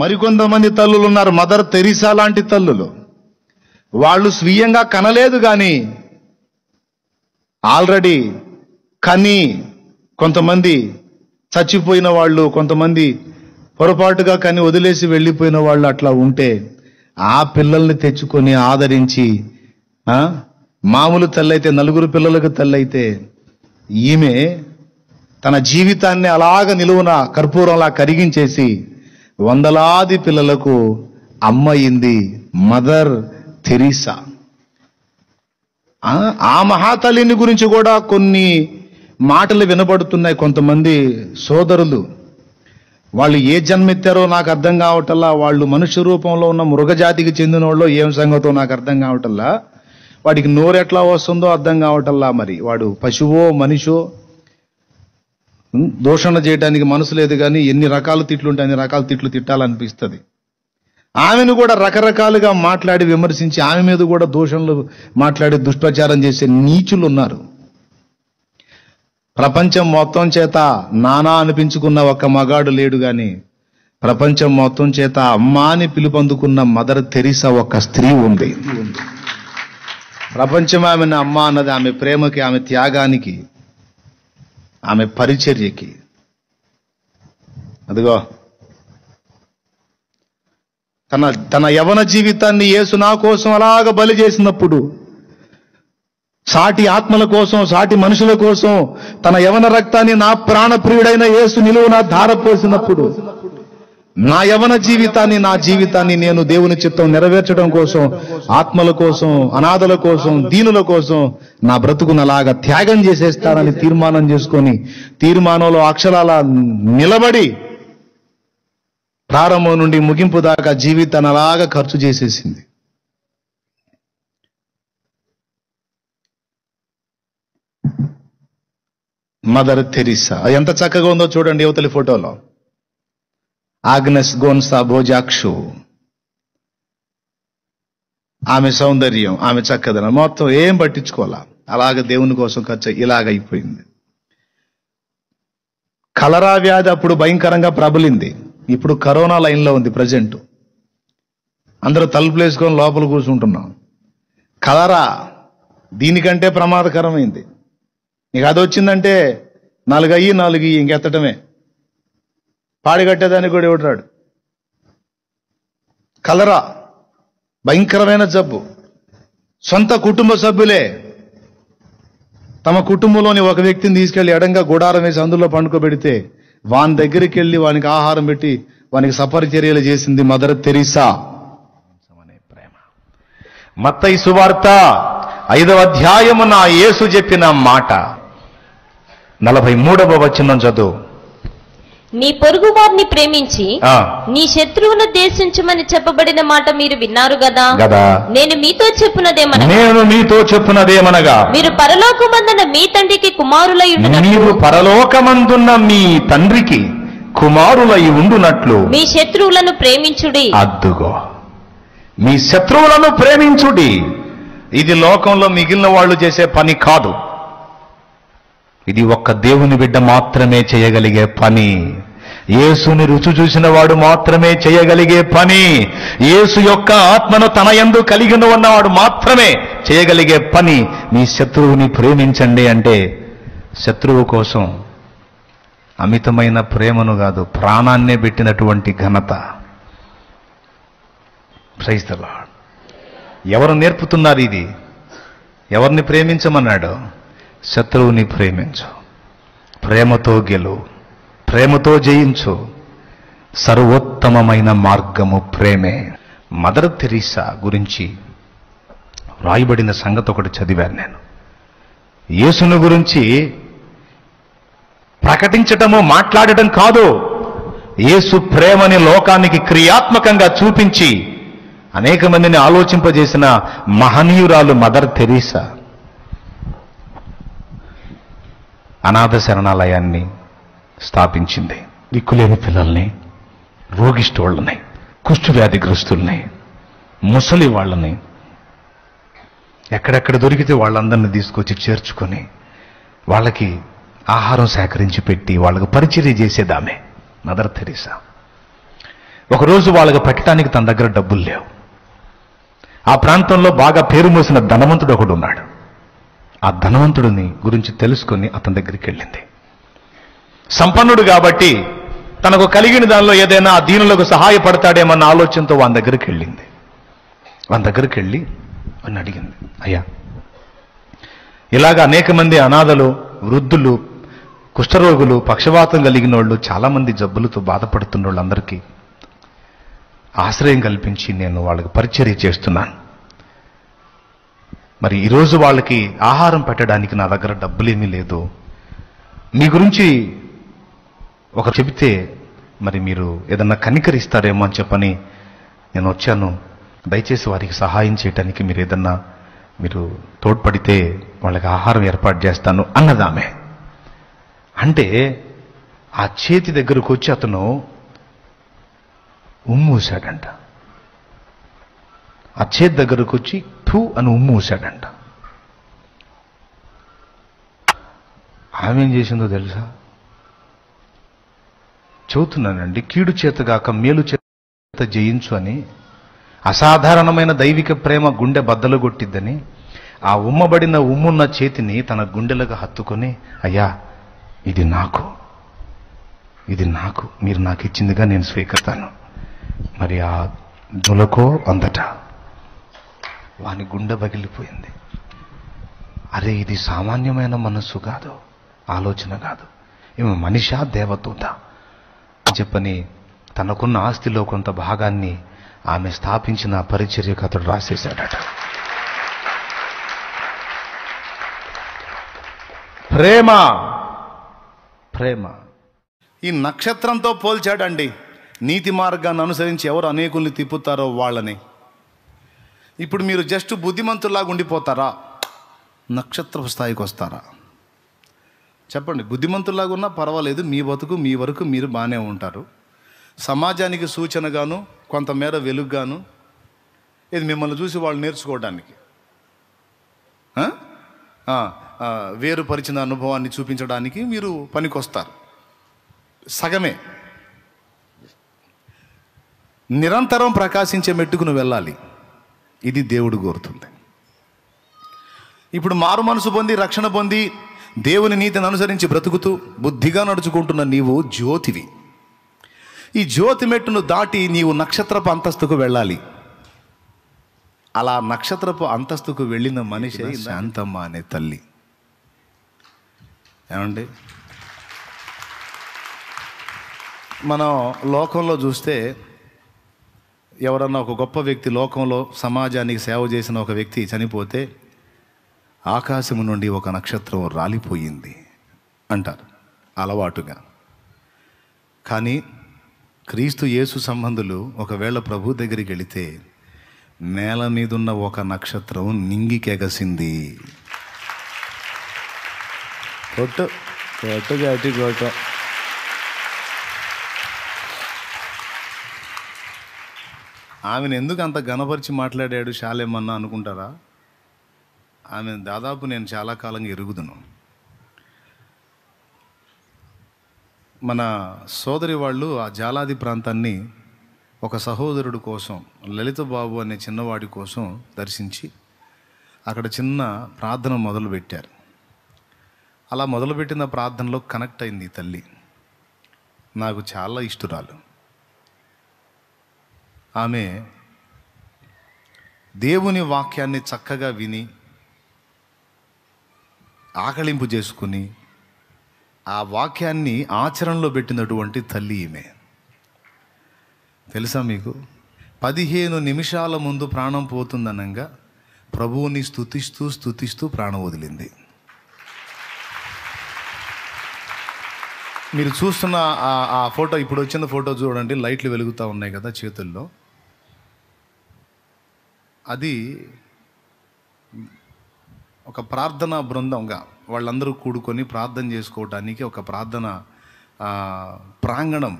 మరికొంతమంది తల్లులు ఉన్నారు మదర్ తెరిసా లాంటి తల్లులు వాళ్ళు స్వీయంగా కనలేదు కానీ ఆల్రెడీ కని కొంతమంది చచ్చిపోయిన వాళ్ళు కొంతమంది పొరపాటుగా కని వదిలేసి వెళ్ళిపోయిన వాళ్ళు అట్లా ఉంటే ఆ పిల్లల్ని తెచ్చుకొని ఆదరించి మామూలు తల్లైతే నలుగురు పిల్లలకు తల్లైతే ఈమె తన జీవితాన్ని అలాగ నిలువున కర్పూరంలా కరిగించేసి వందలాది పిల్లలకు అమ్మయింది మదర్ థెరీసా ఆ మహాతల్లిని గురించి కూడా కొన్ని మాటలు వినబడుతున్నాయి కొంతమంది సోదరులు వాళ్ళు ఏ జన్మెత్తారో నాకు అర్థం కావటల్లా వాళ్ళు మనుష్య రూపంలో ఉన్న మృగజాతికి చెందిన వాళ్ళు ఏం సంగతో నాకు అర్థం కావటల్లా వాడికి నోరు ఎట్లా వస్తుందో అర్థం కావటల్లా మరి వాడు పశువో మనిషో దూషణ చేయడానికి మనసు లేదు కానీ ఎన్ని రకాల తిట్లు ఉంటే అన్ని రకాల తిట్లు తిట్టాలనిపిస్తుంది ఆమెను కూడా రకరకాలుగా మాట్లాడి విమర్శించి ఆమె మీద కూడా దూషణలు మాట్లాడి దుష్ప్రచారం చేసే నీచులు ఉన్నారు ప్రపంచం మొత్తం చేత నానా అనిపించుకున్న ఒక మగాడు లేడు కానీ ప్రపంచం మొత్తం చేత అమ్మ అని మదర్ తెరిసా ఒక స్త్రీ ఉంది ప్రపంచం ఆమెను అమ్మ అన్నది ఆమె ప్రేమకి ఆమె త్యాగానికి ఆమె పరిచర్యకి అదిగో తన తన యవన జీవితాన్ని యేసు నా కోసం అలాగ బలి చేసినప్పుడు సాటి ఆత్మల కోసం సాటి మనుషుల కోసం తన యవన రక్తాన్ని నా ప్రాణప్రియుడైన యేసు ధార పోసినప్పుడు నా యవన జీవితాన్ని నా జీవితాన్ని నేను దేవుని చిత్తం నెరవేర్చడం కోసం ఆత్మల కోసం అనాథల కోసం దీనుల కోసం నా బ్రతుకునలాగా త్యాగం చేసేస్తానని తీర్మానం చేసుకొని తీర్మానంలో అక్షరాల నిలబడి ప్రారంభం నుండి ముగింపు దాకా జీవితాన్ని అలాగా ఖర్చు చేసేసింది మదర్ తెరిసా ఎంత చక్కగా ఉందో చూడండి యువతలి ఫోటోలో ఆగ్నస్ గోన్సా భోజాక్షు ఆమె సౌందర్యం ఆమె చక్కదనం మొత్తం ఏం పట్టించుకోవాలా అలాగ దేవుని కోసం ఖర్చు ఇలాగ అయిపోయింది కలరా వ్యాధి అప్పుడు భయంకరంగా ప్రబలింది ఇప్పుడు కరోనా లైన్లో ఉంది ప్రజెంట్ అందరూ తలుపులు వేసుకొని లోపల కూర్చుంటున్నాం కలరా దీనికంటే ప్రమాదకరమైంది నీకు అది వచ్చిందంటే నాలుగు అయ్యి నాలుగు ఇంకెత్తటమే పాడిగట్టేదానికి కూడా ఇవ్వడాడు కలరా భయంకరమైన జబ్బు సొంత కుటుంబ సభ్యులే తమ కుటుంబంలోని ఒక వ్యక్తిని తీసుకెళ్లి ఎడంగా గుడారం వేసి అందులో పండుకోబెడితే వాని దగ్గరికి వెళ్ళి వానికి ఆహారం పెట్టి వానికి సపరిచర్యలు చేసింది మదర్ తెరీసా ప్రేమ మత్తయి సువార్త ఐదవ అధ్యాయమున యేసు చెప్పిన మాట నలభై మూడవ వచనం చదువు నీ పొరుగు వారిని ప్రేమించి నీ శత్రువును దేశించమని చెప్పబడిన మాట మీరు విన్నారు కదా కదా నేను మీతో చెప్పునదేమనగా నేను మీతో చెప్పునదేమనగా మీరు పరలోకమందున మీ తండ్రికి కుమారులై మీరు పరలోకమందున్న మీ తండ్రికి కుమారులై ఉండునట్లు మీ శత్రువులను ప్రేమించుడి అద్దుగో మీ శత్రువులను ప్రేమించుడి ఇది లోకంలో మిగిలిన వాళ్ళు చేసే పని కాదు ఇది ఒక్క దేవుని బిడ్డ మాత్రమే చేయగలిగే పని యేసుని రుచి చూసిన వాడు మాత్రమే చేయగలిగే పని యేసు యొక్క ఆత్మను తన ఎందు కలిగిన ఉన్నవాడు మాత్రమే చేయగలిగే పని మీ శత్రువుని ప్రేమించండి అంటే శత్రువు కోసం అమితమైన ప్రేమను కాదు ప్రాణాన్నే పెట్టినటువంటి ఘనత ప్రైస్తలా ఎవరు నేర్పుతున్నారు ఇది ఎవరిని ప్రేమించమన్నాడు శత్రువుని ప్రేమించు ప్రేమతో గెలువు ప్రేమతో జయించు సర్వోత్తమమైన మార్గము ప్రేమే మదర్ థెరీసా గురించి రాయబడిన సంగతి ఒకటి చదివాను నేను యేసును గురించి ప్రకటించటము మాట్లాడటం కాదు యేసు ప్రేమని లోకానికి క్రియాత్మకంగా చూపించి అనేక మందిని ఆలోచింపజేసిన మహనీయురాలు మదర్ థెరీసా అనాథ శరణాలయాన్ని స్థాపించింది దిక్కులేని పిల్లల్ని రోగిష్ఠోళ్ళని కుష్ఠవ్యాధిగ్రస్తుల్ని ముసలి వాళ్ళని ఎక్కడెక్కడ దొరికితే వాళ్ళందరినీ తీసుకొచ్చి చేర్చుకొని వాళ్ళకి ఆహారం సేకరించి పెట్టి వాళ్ళకు పరిచర్య చేసేదామే మదర్ థెరీసా ఒకరోజు వాళ్ళకి పెట్టడానికి తన దగ్గర డబ్బులు లేవు ఆ ప్రాంతంలో బాగా పేరు మోసిన ధనవంతుడు ఒకడు ఉన్నాడు ఆ ధనవంతుడిని గురించి తెలుసుకొని అతని దగ్గరికి వెళ్ళింది సంపన్నుడు కాబట్టి తనకు కలిగిన దానిలో ఏదైనా ఆ దీనులకు సహాయపడతాడేమన్న ఆలోచనతో వాళ్ళ దగ్గరికి వెళ్ళింది వాళ్ళ దగ్గరికి వెళ్ళి అని అడిగింది అయ్యా ఇలాగ అనేక మంది అనాథలు వృద్ధులు కుష్ఠరోగులు పక్షవాతం కలిగిన వాళ్ళు చాలామంది జబ్బులతో బాధపడుతున్న వాళ్ళందరికీ ఆశ్రయం కల్పించి నేను వాళ్ళకి పరిచర్య చేస్తున్నాను మరి ఈరోజు వాళ్ళకి ఆహారం పెట్టడానికి నా దగ్గర డబ్బులేమీ లేదు మీ గురించి ఒక చెబితే మరి మీరు ఏదన్నా కనికరిస్తారేమో అని చెప్పని నేను వచ్చాను దయచేసి వారికి సహాయం చేయడానికి మీరు ఏదన్నా మీరు తోడ్పడితే వాళ్ళకి ఆహారం ఏర్పాటు చేస్తాను అన్నదామె అంటే ఆ చేతి దగ్గరకు వచ్చి అతను ఉమ్మూశాడంట ఆ చేతి దగ్గరకు వచ్చి థూ అని ఉమ్మూశాడంట ఆమె ఏం చేసిందో తెలుసా చెబుతున్నానండి కీడు చేతగాక మేలు చేత జయించు అని అసాధారణమైన దైవిక ప్రేమ గుండె బద్దలు కొట్టిద్దని ఆ ఉమ్మబడిన ఉమ్మున్న చేతిని తన గుండెలకు హత్తుకొని అయ్యా ఇది నాకు ఇది నాకు మీరు నాకు ఇచ్చిందిగా నేను స్వీకరిస్తాను మరి ఆ దులకో అందట వాని గుండె పగిలిపోయింది అరే ఇది సామాన్యమైన మనస్సు కాదు ఆలోచన కాదు ఈమె మనిషా దేవదూత చెప్పని తనకున్న ఆస్తిలో కొంత భాగాన్ని ఆమె స్థాపించిన పరిచర్యకు అతడు రాసేశాడట ప్రేమ ప్రేమ ఈ నక్షత్రంతో పోల్చాడండి నీతి మార్గాన్ని అనుసరించి ఎవరు అనేకుల్ని తిప్పుతారో వాళ్ళని ఇప్పుడు మీరు జస్ట్ బుద్ధిమంతులాగా ఉండిపోతారా నక్షత్రపు స్థాయికి వస్తారా చెప్పండి బుద్ధిమంతుల్లాగా ఉన్నా పర్వాలేదు మీ బతుకు మీ వరకు మీరు బాగానే ఉంటారు సమాజానికి సూచనగాను కొంతమేర వెలుగ్గాను ఇది మిమ్మల్ని చూసి వాళ్ళు నేర్చుకోవడానికి వేరుపరిచిన అనుభవాన్ని చూపించడానికి మీరు పనికొస్తారు సగమే నిరంతరం ప్రకాశించే మెట్టుకును వెళ్ళాలి ఇది దేవుడు కోరుతుంది ఇప్పుడు మారు మనసు పొంది రక్షణ పొంది దేవుని నీతిని అనుసరించి బ్రతుకుతూ బుద్ధిగా నడుచుకుంటున్న నీవు జ్యోతివి ఈ జ్యోతి మెట్టును దాటి నీవు నక్షత్రపు అంతస్తుకు వెళ్ళాలి అలా నక్షత్రపు అంతస్తుకు వెళ్ళిన మనిషి శాంతమ్మ అనే తల్లి ఏమండి మనం లోకంలో చూస్తే ఎవరన్నా ఒక గొప్ప వ్యక్తి లోకంలో సమాజానికి సేవ చేసిన ఒక వ్యక్తి చనిపోతే ఆకాశము నుండి ఒక నక్షత్రం రాలిపోయింది అంటారు అలవాటుగా కానీ క్రీస్తు యేసు సంబంధులు ఒకవేళ ప్రభు దగ్గరికి వెళితే నేల మీదున్న ఒక నక్షత్రం నింగికెగసింది కొట్టు కొట్టు గట్టి ఆమెను ఎందుకు అంత గనపరిచి మాట్లాడాడు షాలేమన్నా అనుకుంటారా ఆమె దాదాపు నేను చాలా కాలంగా ఎరుగుదును మన సోదరి వాళ్ళు ఆ జాలాది ప్రాంతాన్ని ఒక సహోదరుడు కోసం లలిత బాబు అనే చిన్నవాడి కోసం దర్శించి అక్కడ చిన్న ప్రార్థన మొదలుపెట్టారు అలా మొదలుపెట్టిన ప్రార్థనలో కనెక్ట్ అయింది తల్లి నాకు చాలా ఇష్టరాలు ఆమె దేవుని వాక్యాన్ని చక్కగా విని ఆకలింపు చేసుకుని ఆ వాక్యాన్ని ఆచరణలో పెట్టినటువంటి తల్లి ఈమె తెలుసా మీకు పదిహేను నిమిషాల ముందు ప్రాణం పోతుందనంగా ప్రభువుని స్థుతిస్తూ స్థుతిస్తూ ప్రాణం వదిలింది మీరు చూస్తున్న ఆ ఫోటో ఇప్పుడు వచ్చిన ఫోటో చూడండి లైట్లు వెలుగుతూ ఉన్నాయి కదా చేతుల్లో అది ఒక ప్రార్థనా బృందంగా వాళ్ళందరూ కూడుకొని ప్రార్థన చేసుకోవడానికి ఒక ప్రార్థన ప్రాంగణం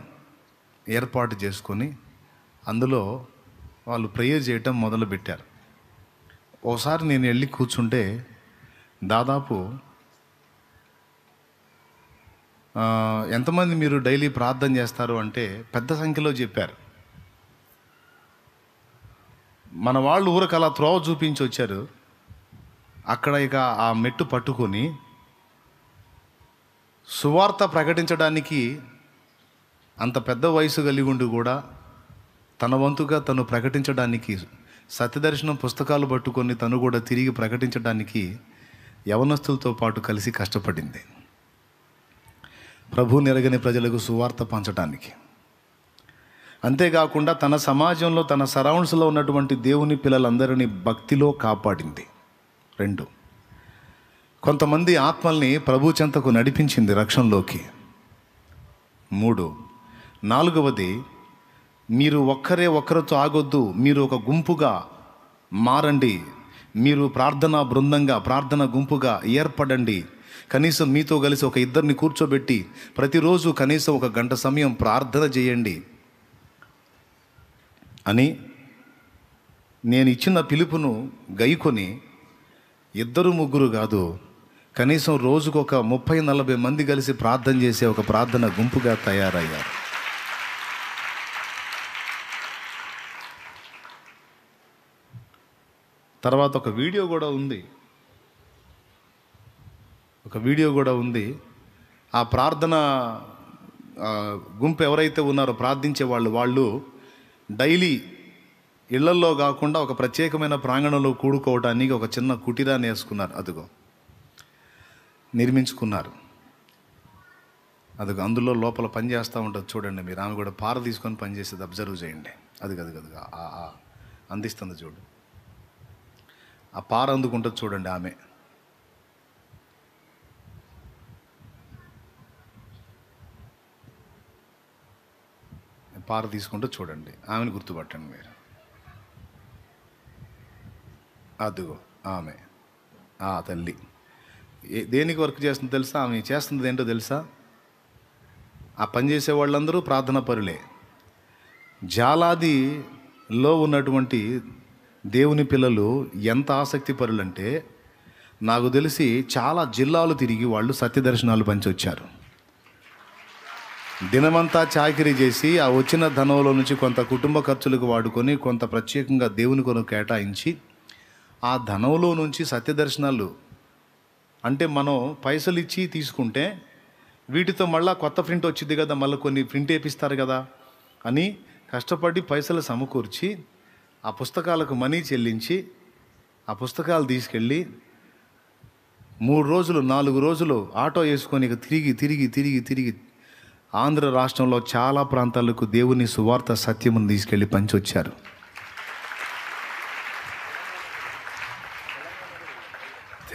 ఏర్పాటు చేసుకొని అందులో వాళ్ళు ప్రేయర్ చేయటం మొదలుపెట్టారు ఒకసారి నేను వెళ్ళి కూర్చుంటే దాదాపు ఎంతమంది మీరు డైలీ ప్రార్థన చేస్తారు అంటే పెద్ద సంఖ్యలో చెప్పారు మన వాళ్ళు ఊరకు అలా త్రోవ చూపించి వచ్చారు అక్కడ ఇక ఆ మెట్టు పట్టుకొని సువార్త ప్రకటించడానికి అంత పెద్ద వయసు కలిగి ఉండి కూడా తన వంతుగా తను ప్రకటించడానికి సత్యదర్శనం పుస్తకాలు పట్టుకొని తను కూడా తిరిగి ప్రకటించడానికి యవనస్తులతో పాటు కలిసి కష్టపడింది ప్రభు నిరగని ప్రజలకు సువార్త పంచడానికి అంతేకాకుండా తన సమాజంలో తన సరౌండ్స్లో ఉన్నటువంటి దేవుని పిల్లలందరినీ భక్తిలో కాపాడింది రెండు కొంతమంది ఆత్మల్ని ప్రభు చెంతకు నడిపించింది రక్షణలోకి మూడు నాలుగవది మీరు ఒక్కరే ఒక్కరితో ఆగొద్దు మీరు ఒక గుంపుగా మారండి మీరు ప్రార్థనా బృందంగా ప్రార్థన గుంపుగా ఏర్పడండి కనీసం మీతో కలిసి ఒక ఇద్దరిని కూర్చోబెట్టి ప్రతిరోజు కనీసం ఒక గంట సమయం ప్రార్థన చేయండి అని నేను ఇచ్చిన పిలుపును గైకొని ఇద్దరు ముగ్గురు కాదు కనీసం రోజుకు ఒక ముప్పై నలభై మంది కలిసి ప్రార్థన చేసే ఒక ప్రార్థన గుంపుగా తయారయ్యారు తర్వాత ఒక వీడియో కూడా ఉంది ఒక వీడియో కూడా ఉంది ఆ ప్రార్థన గుంపు ఎవరైతే ఉన్నారో ప్రార్థించే వాళ్ళు వాళ్ళు డైలీ ఇళ్లల్లో కాకుండా ఒక ప్రత్యేకమైన ప్రాంగణంలో కూడుకోవటానికి ఒక చిన్న కుటీరాన్ని వేసుకున్నారు అదిగో నిర్మించుకున్నారు అదిగో అందులో లోపల పని చేస్తూ ఉంటుంది చూడండి మీరు ఆమె కూడా పార తీసుకొని పనిచేసేది అబ్జర్వ్ చేయండి అది కదు కదు అందిస్తుంది చూడు ఆ పార అందుకుంటుంది చూడండి ఆమె పార తీసుకుంటూ చూడండి ఆమెను గుర్తుపట్టండి మీరు అదుగో ఆమె ఆ తల్లి దేనికి వర్క్ చేస్తుంది తెలుసా ఆమె చేస్తుంది ఏంటో తెలుసా ఆ పనిచేసే వాళ్ళందరూ ప్రార్థన పరులే జాలాదిలో ఉన్నటువంటి దేవుని పిల్లలు ఎంత ఆసక్తి పరులంటే నాకు తెలిసి చాలా జిల్లాలు తిరిగి వాళ్ళు సత్యదర్శనాలు పంచొచ్చారు దినమంతా చాకిరీ చేసి ఆ వచ్చిన ధనంలో నుంచి కొంత కుటుంబ ఖర్చులకు వాడుకొని కొంత ప్రత్యేకంగా దేవుని కొను కేటాయించి ఆ ధనంలో నుంచి సత్యదర్శనాలు అంటే మనం పైసలు ఇచ్చి తీసుకుంటే వీటితో మళ్ళీ కొత్త ప్రింట్ వచ్చింది కదా మళ్ళీ కొన్ని ప్రింట్ వేపిస్తారు కదా అని కష్టపడి పైసలు సమకూర్చి ఆ పుస్తకాలకు మనీ చెల్లించి ఆ పుస్తకాలు తీసుకెళ్ళి మూడు రోజులు నాలుగు రోజులు ఆటో వేసుకొని తిరిగి తిరిగి తిరిగి తిరిగి ఆంధ్ర రాష్ట్రంలో చాలా ప్రాంతాలకు దేవుని సువార్త సత్యమును తీసుకెళ్ళి పంచి వచ్చారు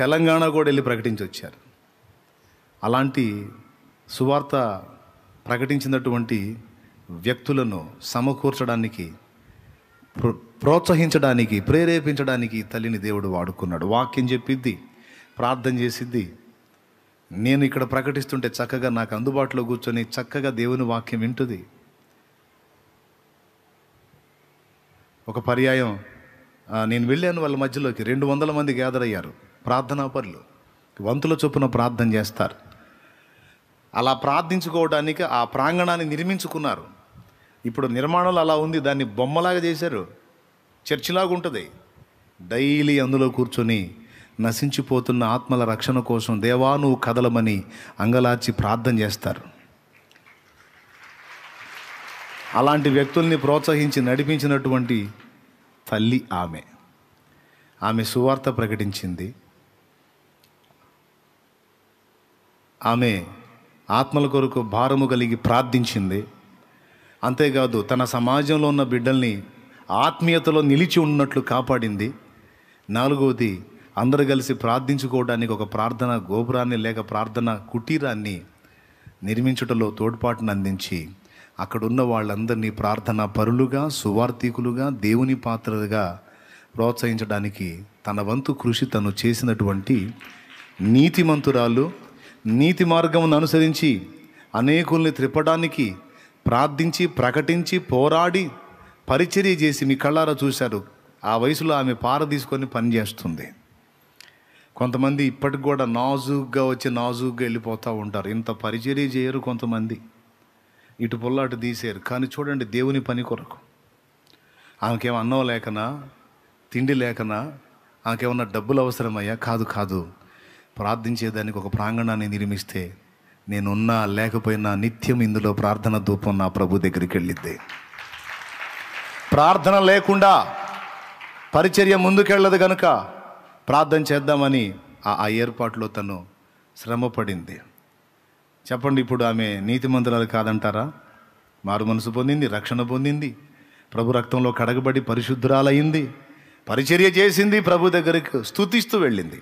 తెలంగాణ కూడా వెళ్ళి ప్రకటించి వచ్చారు అలాంటి సువార్త ప్రకటించినటువంటి వ్యక్తులను సమకూర్చడానికి ప్రోత్సహించడానికి ప్రేరేపించడానికి తల్లిని దేవుడు వాడుకున్నాడు వాక్యం చెప్పిద్ది ప్రార్థన చేసిద్ది నేను ఇక్కడ ప్రకటిస్తుంటే చక్కగా నాకు అందుబాటులో కూర్చొని చక్కగా దేవుని వాక్యం వింటుంది ఒక పర్యాయం నేను వెళ్ళాను వాళ్ళ మధ్యలోకి రెండు వందల మంది గ్యాదర్ అయ్యారు ప్రార్థనా పనులు వంతుల చొప్పున ప్రార్థన చేస్తారు అలా ప్రార్థించుకోవడానికి ఆ ప్రాంగణాన్ని నిర్మించుకున్నారు ఇప్పుడు నిర్మాణాలు అలా ఉంది దాన్ని బొమ్మలాగా చేశారు చర్చిలాగా ఉంటుంది డైలీ అందులో కూర్చొని నశించిపోతున్న ఆత్మల రక్షణ కోసం దేవాను కదలమని అంగలార్చి ప్రార్థన చేస్తారు అలాంటి వ్యక్తుల్ని ప్రోత్సహించి నడిపించినటువంటి తల్లి ఆమె ఆమె సువార్త ప్రకటించింది ఆమె ఆత్మల కొరకు భారము కలిగి ప్రార్థించింది అంతేకాదు తన సమాజంలో ఉన్న బిడ్డల్ని ఆత్మీయతలో నిలిచి ఉన్నట్లు కాపాడింది నాలుగవది అందరు కలిసి ప్రార్థించుకోవడానికి ఒక ప్రార్థన గోపురాన్ని లేక ప్రార్థన కుటీరాన్ని నిర్మించుటలో తోడ్పాటును అందించి అక్కడున్న వాళ్ళందరినీ ప్రార్థన పరులుగా సువార్థికులుగా దేవుని పాత్రలుగా ప్రోత్సహించడానికి తన వంతు కృషి తను చేసినటువంటి నీతిమంతురాలు నీతి మార్గమును అనుసరించి అనేకుల్ని త్రిప్పడానికి ప్రార్థించి ప్రకటించి పోరాడి పరిచర్య చేసి మీ కళ్ళారా చూశారు ఆ వయసులో ఆమె పార తీసుకొని పనిచేస్తుంది కొంతమంది ఇప్పటికి కూడా నాజుగ్గా వచ్చి నాజుగ్గా వెళ్ళిపోతూ ఉంటారు ఇంత పరిచర్య చేయరు కొంతమంది ఇటు పుల్ల అటు తీసేరు కానీ చూడండి దేవుని పని కొరకు ఆమెకేం అన్నం లేకనా తిండి లేకనా ఆమెకేమన్నా డబ్బులు అవసరమయ్యా కాదు కాదు ప్రార్థించేదానికి ఒక ప్రాంగణాన్ని నిర్మిస్తే నేనున్నా లేకపోయినా నిత్యం ఇందులో ప్రార్థన ధూపం నా ప్రభు దగ్గరికి వెళ్ళిద్ది ప్రార్థన లేకుండా పరిచర్య ముందుకెళ్ళదు కనుక ప్రార్థన చేద్దామని ఆ ఏర్పాటులో తను శ్రమపడింది చెప్పండి ఇప్పుడు ఆమె నీతి మంత్రాలు కాదంటారా మారు మనసు పొందింది రక్షణ పొందింది ప్రభు రక్తంలో కడగబడి పరిశుద్ధురాలయ్యింది పరిచర్య చేసింది ప్రభు దగ్గరికి స్థుతిస్తూ వెళ్ళింది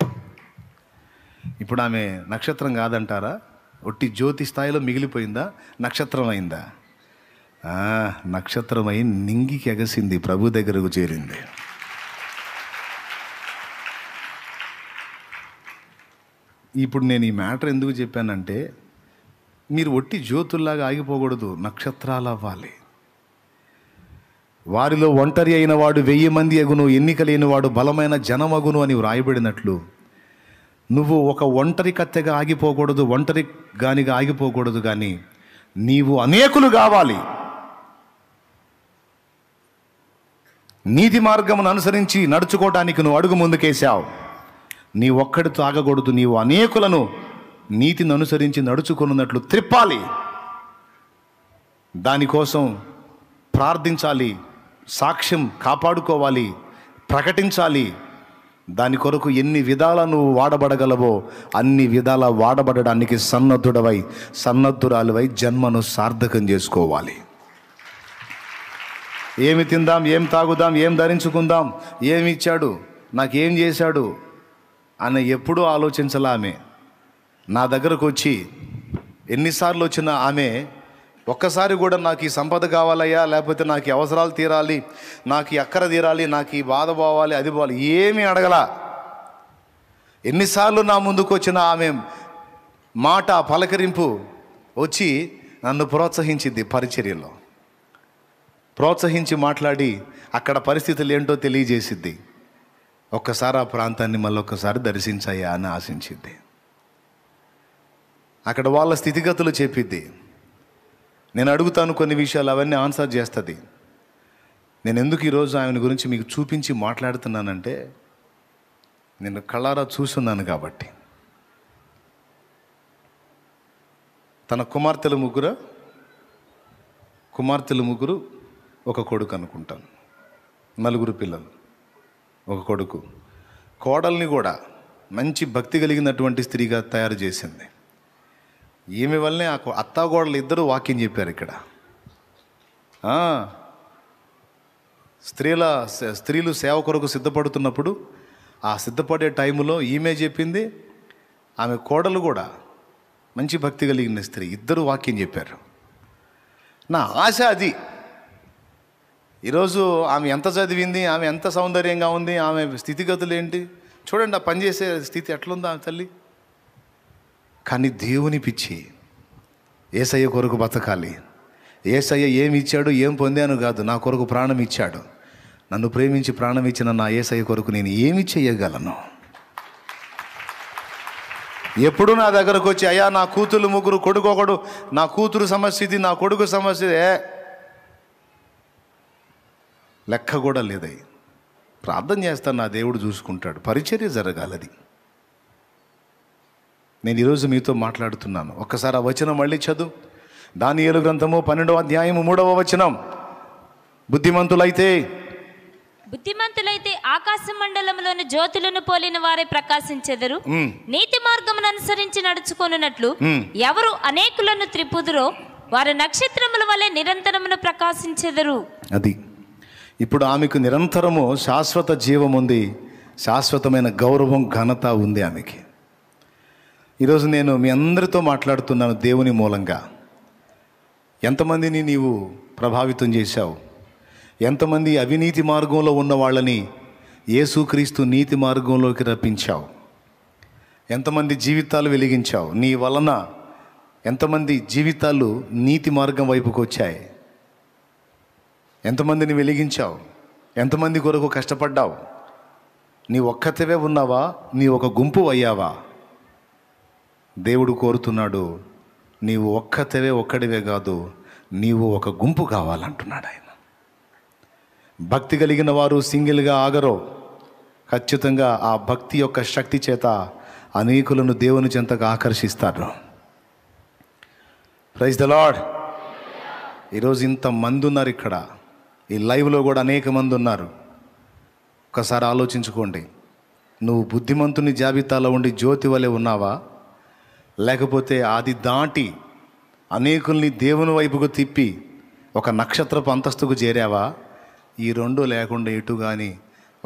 ఇప్పుడు ఆమె నక్షత్రం కాదంటారా ఒట్టి జ్యోతి స్థాయిలో మిగిలిపోయిందా నక్షత్రం అయిందా అయి నింగికి ఎగసింది ప్రభు దగ్గరకు చేరింది ఇప్పుడు నేను ఈ మ్యాటర్ ఎందుకు చెప్పానంటే మీరు ఒట్టి జ్యోతుల్లాగా ఆగిపోకూడదు నక్షత్రాలు అవ్వాలి వారిలో ఒంటరి అయిన వాడు వెయ్యి మంది ఎగును ఎన్నిక లేనివాడు బలమైన జనమగును అని వ్రాయబడినట్లు నువ్వు ఒక ఒంటరి కత్తెగా ఆగిపోకూడదు ఒంటరి గానిగా ఆగిపోకూడదు కానీ నీవు అనేకులు కావాలి నీతి మార్గమును అనుసరించి నడుచుకోవడానికి నువ్వు అడుగు ముందుకేశావు నీ ఒక్కడితో ఆగకూడదు నీవు అనేకులను నీతిని అనుసరించి నడుచుకున్నట్లు త్రిప్పాలి దానికోసం ప్రార్థించాలి సాక్ష్యం కాపాడుకోవాలి ప్రకటించాలి దాని కొరకు ఎన్ని విధాల నువ్వు వాడబడగలవో అన్ని విధాల వాడబడడానికి సన్నద్ధుడవై సన్నద్ధురాలువై జన్మను సార్థకం చేసుకోవాలి ఏమి తిందాం ఏం తాగుదాం ఏం ధరించుకుందాం ఏమి ఇచ్చాడు నాకేం చేశాడు అని ఎప్పుడూ ఆలోచించాల ఆమె నా దగ్గరకు వచ్చి ఎన్నిసార్లు వచ్చిన ఆమె ఒక్కసారి కూడా నాకు ఈ సంపద కావాలయ్యా లేకపోతే నాకు అవసరాలు తీరాలి నాకు ఈ అక్కర తీరాలి నాకు ఈ బాధ పోవాలి అది పోవాలి ఏమీ అడగల ఎన్నిసార్లు నా ముందుకు వచ్చిన ఆమె మాట పలకరింపు వచ్చి నన్ను ప్రోత్సహించింది పరిచర్యలో ప్రోత్సహించి మాట్లాడి అక్కడ పరిస్థితులు ఏంటో తెలియజేసిద్ది ఒక్కసారి ఆ ప్రాంతాన్ని మళ్ళొక్కసారి దర్శించాయా అని ఆశించింది అక్కడ వాళ్ళ స్థితిగతులు చెప్పిద్ది నేను అడుగుతాను కొన్ని విషయాలు అవన్నీ ఆన్సర్ చేస్తుంది నేను ఎందుకు ఈరోజు ఆయన గురించి మీకు చూపించి మాట్లాడుతున్నానంటే నేను కళ్ళారా చూస్తున్నాను కాబట్టి తన కుమార్తెలు ముగ్గురు కుమార్తెలు ముగ్గురు ఒక కొడుకు అనుకుంటాను నలుగురు పిల్లలు ఒక కొడుకు కోడల్ని కూడా మంచి భక్తి కలిగినటువంటి స్త్రీగా తయారు చేసింది ఈమె వల్లనే ఆ అత్తాగోడలు ఇద్దరు వాక్యం చెప్పారు ఇక్కడ స్త్రీల స్త్రీలు సేవ కొరకు సిద్ధపడుతున్నప్పుడు ఆ సిద్ధపడే టైంలో ఈమె చెప్పింది ఆమె కోడలు కూడా మంచి భక్తి కలిగిన స్త్రీ ఇద్దరు వాక్యం చెప్పారు నా ఆశ అది ఈరోజు ఆమె ఎంత చదివింది ఆమె ఎంత సౌందర్యంగా ఉంది ఆమె స్థితిగతులు ఏంటి చూడండి ఆ పనిచేసే స్థితి ఎట్లుందో ఆమె తల్లి కానీ దేవుని పిచ్చి ఏసయ్య కొరకు బతకాలి ఏసయ్య ఏమి ఇచ్చాడు ఏం పొందాను కాదు నా కొరకు ప్రాణం ఇచ్చాడు నన్ను ప్రేమించి ప్రాణం ఇచ్చిన నా ఏసయ్య కొరకు నేను ఏమి చేయగలను ఎప్పుడు నా దగ్గరకు వచ్చి అయ్యా నా కూతురు ముగ్గురు కొడుకు ఒకడు నా కూతురు సమస్య ఇది నా కొడుకు సమస్య లెక్క కూడా లేదయ్యి ప్రార్థన చేస్తాను నా దేవుడు చూసుకుంటాడు పరిచర్య జరగాలది నేను ఈరోజు మీతో మాట్లాడుతున్నాను ఒక్కసారి ఆ వచనం మళ్ళీ చదువు దాని ఏలు గ్రంథము పన్నెండవ అధ్యాయము మూడవ వచనం బుద్ధిమంతులైతే బుద్ధిమంతులైతే ఆకాశ మండలంలోని జ్యోతులను పోలిన వారే ప్రకాశించెదరు నీతి మార్గమును అనుసరించి నడుచుకున్నట్లు ఎవరు అనేకులను త్రిపుదురో వారి నక్షత్రముల వలె నిరంతరమును ప్రకాశించెదరు అది ఇప్పుడు ఆమెకు నిరంతరము శాశ్వత జీవం ఉంది శాశ్వతమైన గౌరవం ఘనత ఉంది ఆమెకి ఈరోజు నేను మీ అందరితో మాట్లాడుతున్నాను దేవుని మూలంగా ఎంతమందిని నీవు ప్రభావితం చేశావు ఎంతమంది అవినీతి మార్గంలో ఉన్న వాళ్ళని యేసుక్రీస్తు నీతి మార్గంలోకి రప్పించావు ఎంతమంది జీవితాలు వెలిగించావు నీ వలన ఎంతమంది జీవితాలు నీతి మార్గం వైపుకు వచ్చాయి ఎంతమందిని వెలిగించావు ఎంతమంది కొరకు కష్టపడ్డావు నీ ఒక్కతవే ఉన్నావా నీ ఒక గుంపు అయ్యావా దేవుడు కోరుతున్నాడు నీవు ఒక్కతేవే ఒక్కడివే కాదు నీవు ఒక గుంపు కావాలంటున్నాడు ఆయన భక్తి కలిగిన వారు సింగిల్గా ఆగరో ఖచ్చితంగా ఆ భక్తి యొక్క శక్తి చేత అనేకులను దేవుని చెంతగా ఆకర్షిస్తారు ప్రైజ్ ద లాడ్ ఈరోజు ఇంతమంది ఉన్నారు ఇక్కడ ఈ లైవ్లో కూడా అనేక మంది ఉన్నారు ఒకసారి ఆలోచించుకోండి నువ్వు బుద్ధిమంతుని జాబితాలో ఉండి జ్యోతి వలె ఉన్నావా లేకపోతే అది దాటి అనేకుల్ని దేవుని వైపుకు తిప్పి ఒక నక్షత్రపు అంతస్తుకు చేరావా ఈ రెండు లేకుండా ఇటు కానీ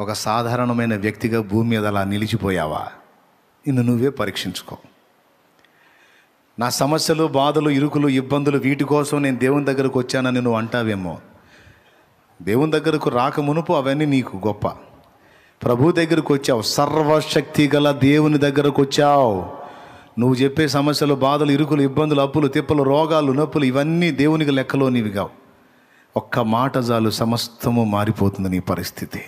ఒక సాధారణమైన వ్యక్తిగా భూమి మీద అలా నిలిచిపోయావా నిన్ను నువ్వే పరీక్షించుకో నా సమస్యలు బాధలు ఇరుకులు ఇబ్బందులు వీటి కోసం నేను దేవుని దగ్గరకు వచ్చానని నువ్వు అంటావేమో దేవుని దగ్గరకు రాక మునుపు అవన్నీ నీకు గొప్ప ప్రభు దగ్గరకు వచ్చావు సర్వశక్తి గల దేవుని దగ్గరకు వచ్చావు నువ్వు చెప్పే సమస్యలు బాధలు ఇరుకులు ఇబ్బందులు అప్పులు తిప్పలు రోగాలు నొప్పులు ఇవన్నీ దేవునికి లెక్కలో కావు ఒక్క మాట జాలు సమస్తము మారిపోతుంది నీ పరిస్థితి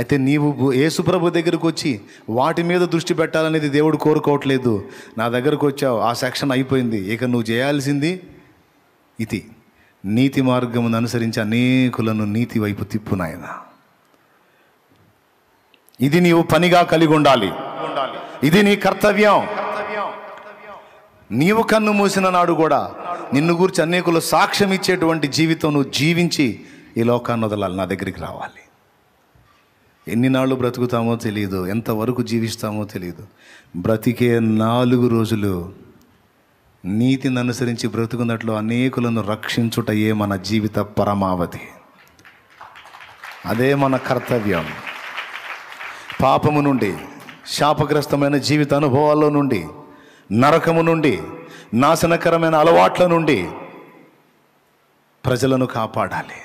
అయితే నీవు యేసుప్రభు దగ్గరకు వచ్చి వాటి మీద దృష్టి పెట్టాలనేది దేవుడు కోరుకోవట్లేదు నా దగ్గరకు వచ్చావు ఆ సెక్షన్ అయిపోయింది ఇక నువ్వు చేయాల్సింది ఇది నీతి మార్గమును అనుసరించి అనేకులను నీతి వైపు తిప్పు నాయన ఇది నీవు పనిగా కలిగి ఉండాలి ఇది నీ కర్తవ్యం నీవు కన్ను మూసిన నాడు కూడా నిన్ను గురించి అనేకులు సాక్ష్యం ఇచ్చేటువంటి జీవితం నువ్వు జీవించి ఈ లోకాన్ని వదలాలి నా దగ్గరికి రావాలి ఎన్ని నాళ్ళు బ్రతుకుతామో తెలియదు ఎంతవరకు జీవిస్తామో తెలియదు బ్రతికే నాలుగు రోజులు నీతిని అనుసరించి బ్రతుకున్నట్లు అనేకులను రక్షించుటయే మన జీవిత పరమావధి అదే మన కర్తవ్యం పాపము నుండి శాపగ్రస్తమైన జీవిత అనుభవాల్లో నుండి నరకము నుండి నాశనకరమైన అలవాట్ల నుండి ప్రజలను కాపాడాలి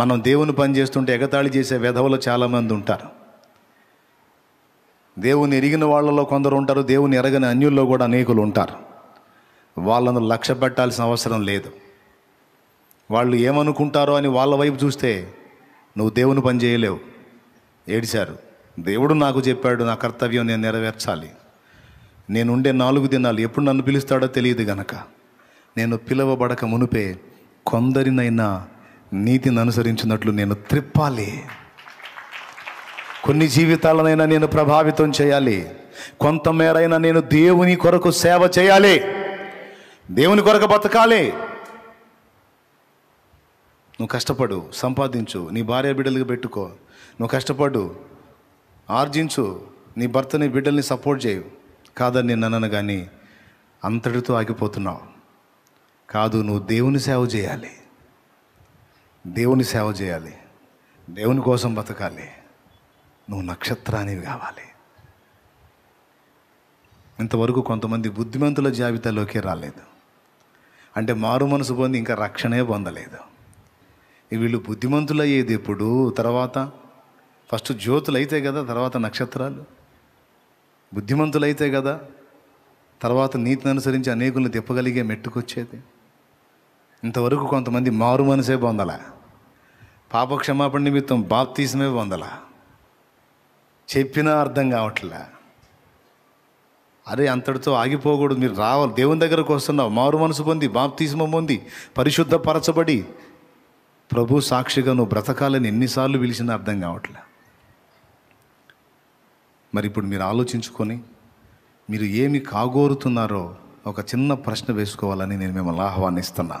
మనం దేవుని పని చేస్తుంటే ఎగతాళి చేసే విధవలు చాలామంది ఉంటారు దేవుని ఎరిగిన వాళ్ళలో కొందరు ఉంటారు దేవుని ఎరగని అన్యుల్లో కూడా అనేకులు ఉంటారు వాళ్ళను లక్ష్య పెట్టాల్సిన అవసరం లేదు వాళ్ళు ఏమనుకుంటారో అని వాళ్ళ వైపు చూస్తే నువ్వు దేవుని పని చేయలేవు ఏడిశారు దేవుడు నాకు చెప్పాడు నా కర్తవ్యం నేను నెరవేర్చాలి నేనుండే నాలుగు దినాలు ఎప్పుడు నన్ను పిలుస్తాడో తెలియదు గనక నేను పిలవబడక మునిపే కొందరినైనా నీతిని అనుసరించినట్లు నేను త్రిప్పాలి కొన్ని జీవితాలనైనా నేను ప్రభావితం చేయాలి కొంతమేరైనా నేను దేవుని కొరకు సేవ చేయాలి దేవుని కొరకు బతకాలి నువ్వు కష్టపడు సంపాదించు నీ భార్య బిడ్డలకు పెట్టుకో నువ్వు కష్టపడు ఆర్జించు నీ భర్తని బిడ్డల్ని సపోర్ట్ చేయు కాదని నేను కానీ అంతటితో ఆగిపోతున్నావు కాదు నువ్వు దేవుని సేవ చేయాలి దేవుని సేవ చేయాలి దేవుని కోసం బతకాలి నువ్వు నక్షత్రానివి కావాలి ఇంతవరకు కొంతమంది బుద్ధిమంతుల జాబితాలోకి రాలేదు అంటే మారు మనసు పొంది ఇంకా రక్షణే పొందలేదు వీళ్ళు బుద్ధిమంతులు అయ్యేది ఎప్పుడు తర్వాత ఫస్ట్ జ్యోతులు అయితే కదా తర్వాత నక్షత్రాలు బుద్ధిమంతులైతే కదా తర్వాత నీతిని అనుసరించి అనేకులను తిప్పగలిగే మెట్టుకొచ్చేది ఇంతవరకు కొంతమంది మారు మనసే పొందల పాపక్షమాపణ నిమిత్తం బాప్తీసమే పొందల చెప్పినా అర్థం కావట్లే అరే అంతటితో ఆగిపోకూడదు మీరు రావాలి దేవుని దగ్గరకు వస్తున్నావు మారు మనసు పొంది బాప్తీసమ పొంది పరిశుద్ధపరచబడి ప్రభు సాక్షిగా నువ్వు బ్రతకాలని ఎన్నిసార్లు పిలిచినా అర్థం కావట్లే మరి ఇప్పుడు మీరు ఆలోచించుకొని మీరు ఏమి కాగోరుతున్నారో ఒక చిన్న ప్రశ్న వేసుకోవాలని నేను మిమ్మల్ని ఆహ్వానిస్తున్నా